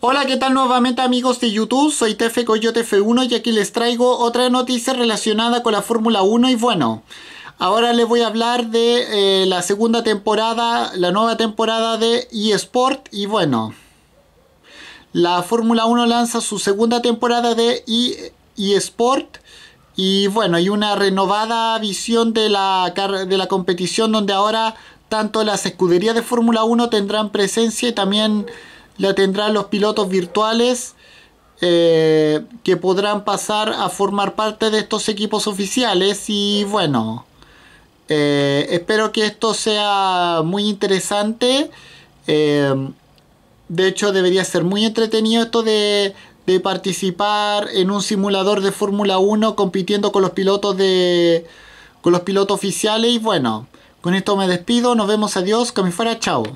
Hola, ¿qué tal nuevamente amigos de YouTube? Soy Tefe Coyote F1 y aquí les traigo otra noticia relacionada con la Fórmula 1 y bueno, ahora les voy a hablar de eh, la segunda temporada, la nueva temporada de eSport y bueno, la Fórmula 1 lanza su segunda temporada de eSport y bueno, hay una renovada visión de la, de la competición donde ahora tanto las escuderías de Fórmula 1 tendrán presencia y también la tendrán los pilotos virtuales eh, que podrán pasar a formar parte de estos equipos oficiales y bueno eh, espero que esto sea muy interesante eh, de hecho debería ser muy entretenido esto de, participar en un simulador de Fórmula 1 compitiendo con los pilotos de con los pilotos oficiales y bueno con esto me despido nos vemos adiós que me fuera chao